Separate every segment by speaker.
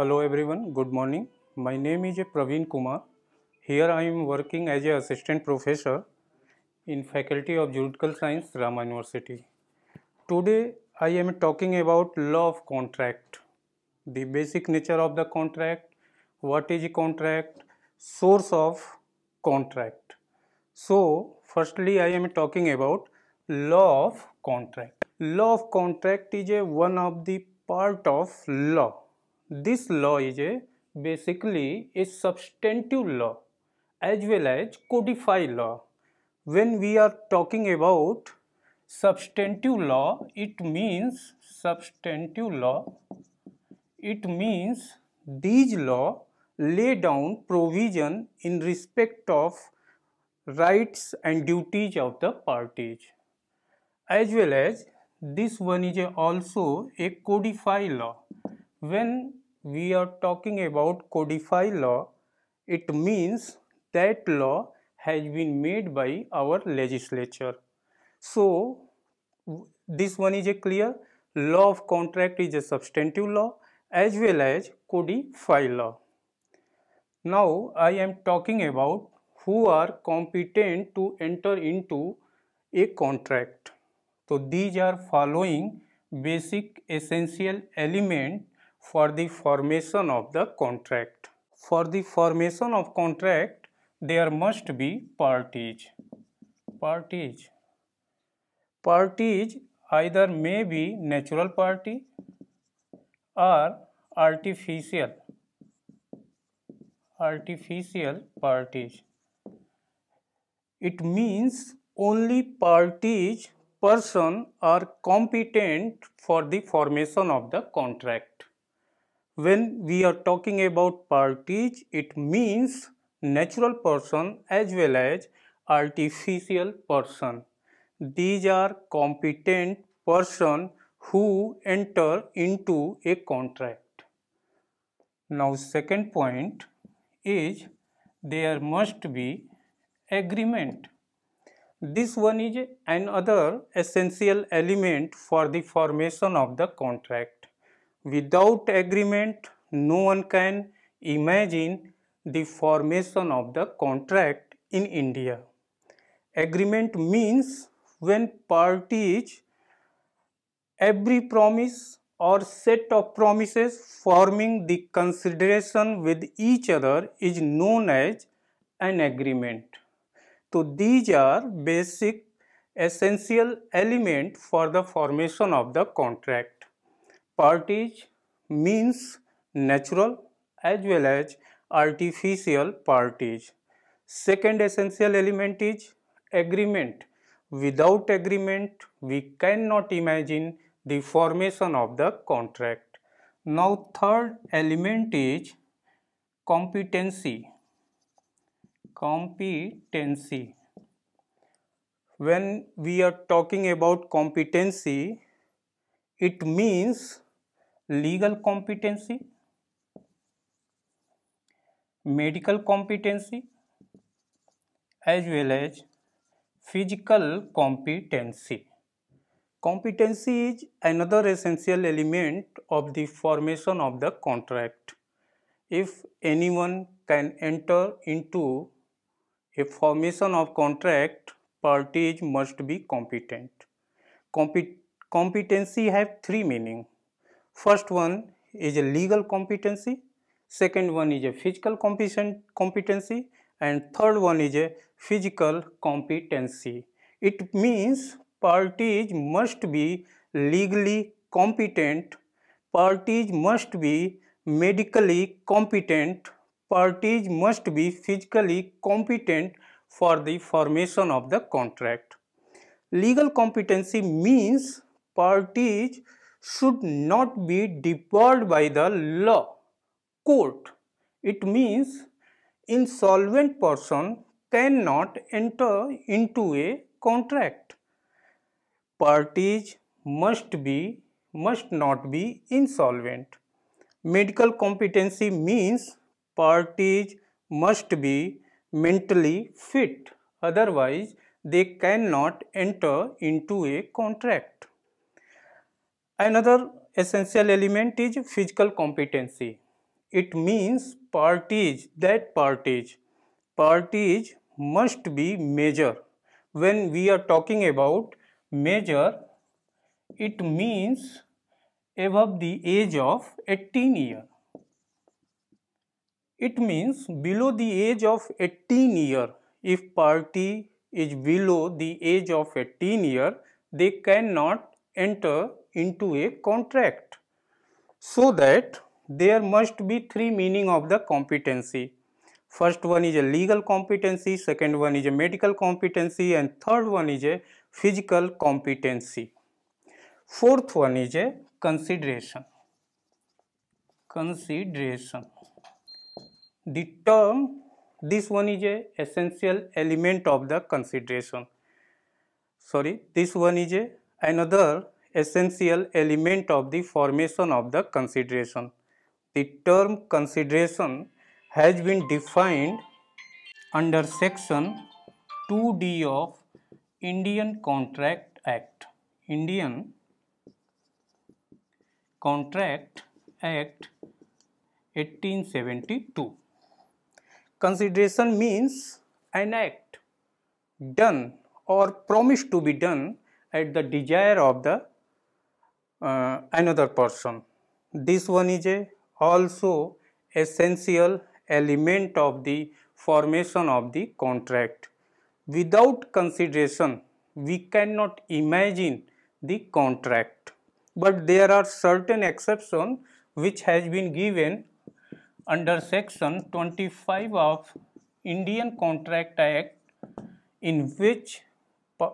Speaker 1: Hello everyone, good morning. My name is Praveen Kumar. Here I am working as an assistant professor in Faculty of Juridical Science, Rama University. Today I am talking about law of contract, the basic nature of the contract, what is contract, source of contract. So firstly I am talking about law of contract. Law of contract is a one of the part of law this law is a basically a substantive law as well as codify law. When we are talking about substantive law, it means substantive law, it means these law lay down provision in respect of rights and duties of the parties as well as this one is also a codify law when we are talking about codify law, it means that law has been made by our legislature. So, this one is a clear law of contract is a substantive law as well as codify law. Now, I am talking about who are competent to enter into a contract. So, these are following basic essential element for the formation of the contract. For the formation of contract, there must be parties. Parties. Parties either may be natural party or artificial artificial parties. It means only parties person are competent for the formation of the contract when we are talking about parties it means natural person as well as artificial person these are competent person who enter into a contract now second point is there must be agreement this one is another essential element for the formation of the contract Without agreement, no one can imagine the formation of the contract in India. Agreement means when parties every promise or set of promises forming the consideration with each other is known as an agreement. So these are basic essential element for the formation of the contract parties means natural as well as artificial parties. Second essential element is agreement. Without agreement, we cannot imagine the formation of the contract. Now third element is competency. Competency. When we are talking about competency, it means legal competency, medical competency as well as physical competency. Competency is another essential element of the formation of the contract. If anyone can enter into a formation of contract, parties must be competent. Compet competency have three meaning. First one is a legal competency, second one is a physical competency and third one is a physical competency. It means parties must be legally competent, parties must be medically competent, parties must be physically competent for the formation of the contract. Legal competency means parties should not be debarred by the law court. It means insolvent person cannot enter into a contract. Parties must be must not be insolvent. Medical competency means parties must be mentally fit otherwise they cannot enter into a contract. Another essential element is physical competency. It means is that Party is must be major. When we are talking about major, it means above the age of 18 year. It means below the age of 18 year, if party is below the age of 18 year, they cannot enter into a contract so that there must be three meaning of the competency first one is a legal competency second one is a medical competency and third one is a physical competency fourth one is a consideration consideration the term this one is a essential element of the consideration sorry this one is a another essential element of the formation of the consideration. The term consideration has been defined under section 2D of Indian Contract Act. Indian Contract Act 1872. Consideration means an act done or promised to be done at the desire of the uh, another person. This one is a also essential element of the formation of the contract. Without consideration, we cannot imagine the contract. But there are certain exceptions which has been given under section 25 of Indian Contract Act in which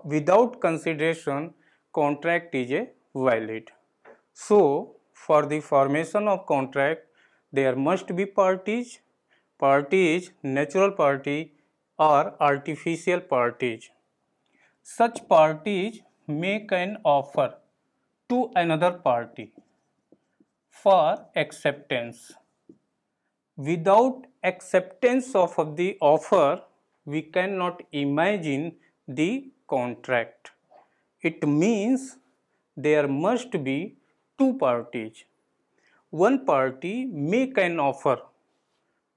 Speaker 1: without consideration contract is a valid. So, for the formation of contract there must be parties, parties natural party or artificial parties. Such parties make an offer to another party for acceptance. Without acceptance of the offer, we cannot imagine the contract. It means there must be two parties. One party make an offer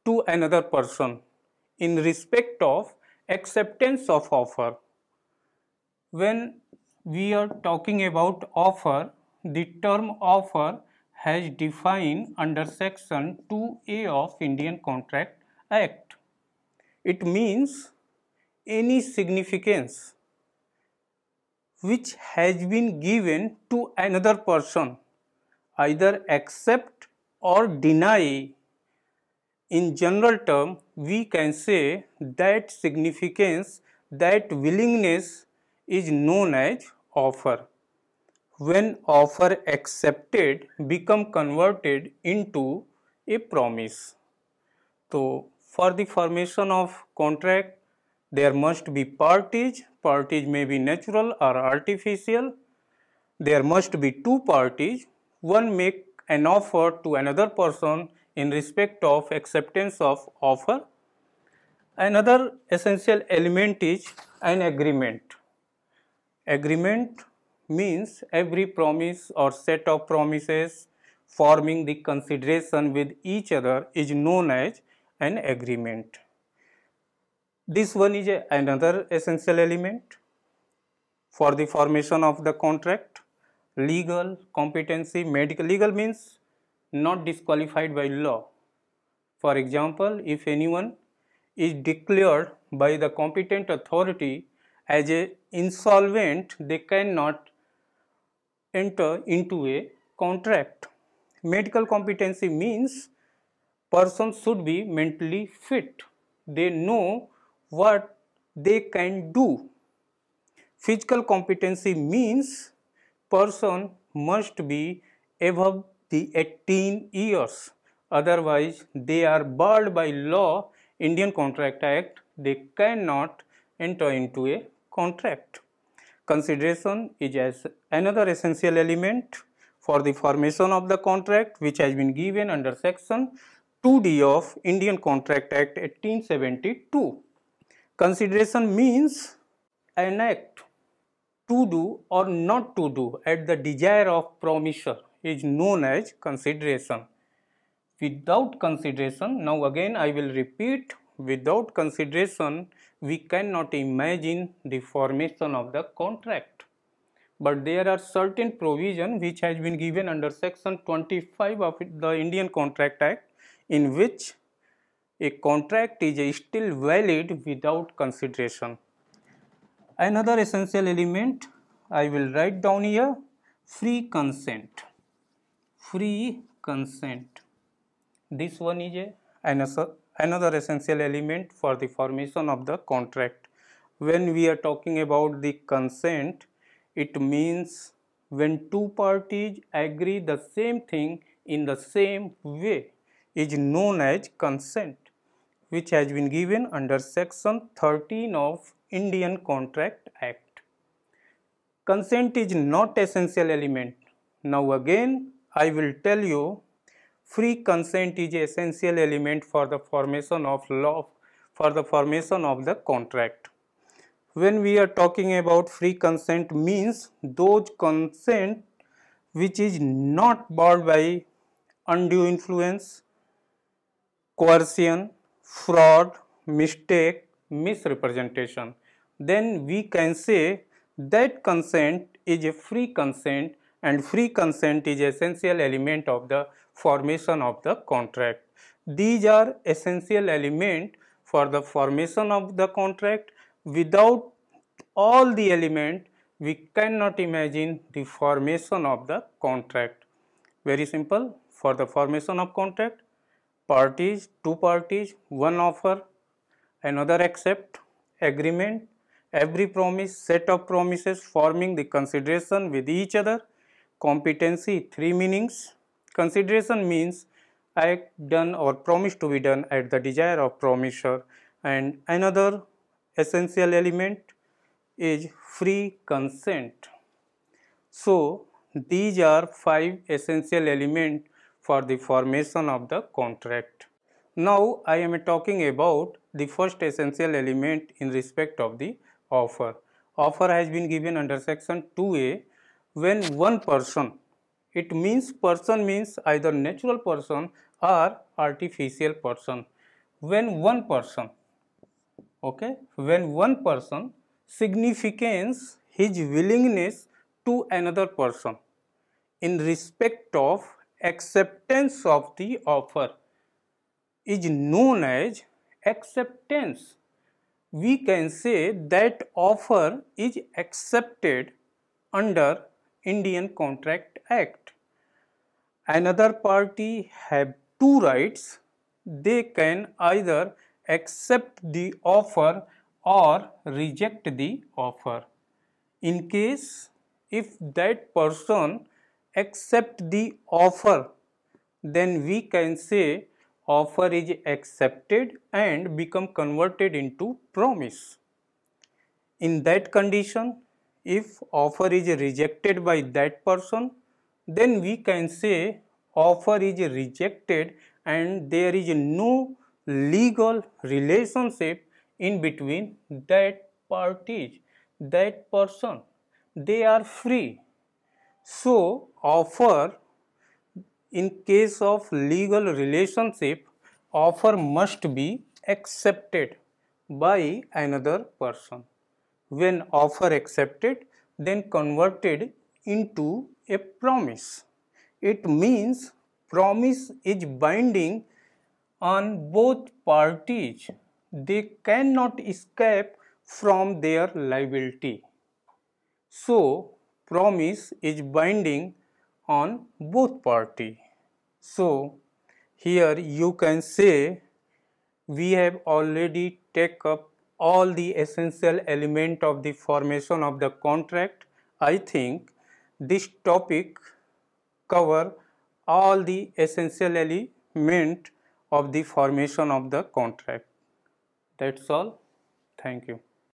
Speaker 1: to another person in respect of acceptance of offer. When we are talking about offer, the term offer has defined under section 2A of Indian Contract Act. It means any significance which has been given to another person either accept or deny in general term we can say that significance that willingness is known as offer when offer accepted become converted into a promise so for the formation of contract there must be parties. Parties may be natural or artificial. There must be two parties. One make an offer to another person in respect of acceptance of offer. Another essential element is an agreement. Agreement means every promise or set of promises forming the consideration with each other is known as an agreement. This one is a, another essential element for the formation of the contract. Legal, competency, medical. Legal means not disqualified by law. For example, if anyone is declared by the competent authority as a insolvent, they cannot enter into a contract. Medical competency means person should be mentally fit. They know what they can do. Physical competency means person must be above the 18 years otherwise they are barred by law Indian Contract Act they cannot enter into a contract. Consideration is as another essential element for the formation of the contract which has been given under section 2D of Indian Contract Act 1872. Consideration means an act to do or not to do at the desire of promisor is known as consideration. Without consideration, now again I will repeat, without consideration we cannot imagine the formation of the contract. But there are certain provision which has been given under section 25 of the Indian Contract Act in which a contract is still valid without consideration. Another essential element I will write down here free consent. Free consent. This one is a, another, another essential element for the formation of the contract. When we are talking about the consent, it means when two parties agree the same thing in the same way is known as consent which has been given under section 13 of Indian Contract Act. Consent is not essential element. Now again I will tell you free consent is essential element for the formation of law for the formation of the contract. When we are talking about free consent means those consent which is not barred by undue influence, coercion, fraud, mistake, misrepresentation, then we can say that consent is a free consent and free consent is essential element of the formation of the contract. These are essential element for the formation of the contract. Without all the element, we cannot imagine the formation of the contract. Very simple, for the formation of contract, parties, two parties, one offer, another accept, agreement, every promise, set of promises forming the consideration with each other, competency, three meanings. Consideration means act done or promise to be done at the desire of promiser and another essential element is free consent. So, these are five essential elements for the formation of the contract. Now I am talking about the first essential element in respect of the offer. Offer has been given under section 2a when one person it means person means either natural person or artificial person when one person okay when one person signifies his willingness to another person in respect of acceptance of the offer is known as acceptance. We can say that offer is accepted under Indian Contract Act. Another party have two rights. They can either accept the offer or reject the offer. In case if that person accept the offer then we can say offer is accepted and become converted into promise. In that condition if offer is rejected by that person then we can say offer is rejected and there is no legal relationship in between that parties that person they are free so offer in case of legal relationship offer must be accepted by another person when offer accepted then converted into a promise it means promise is binding on both parties they cannot escape from their liability so promise is binding on both party. So, here you can say we have already take up all the essential element of the formation of the contract. I think this topic cover all the essential element of the formation of the contract. That's all. Thank you.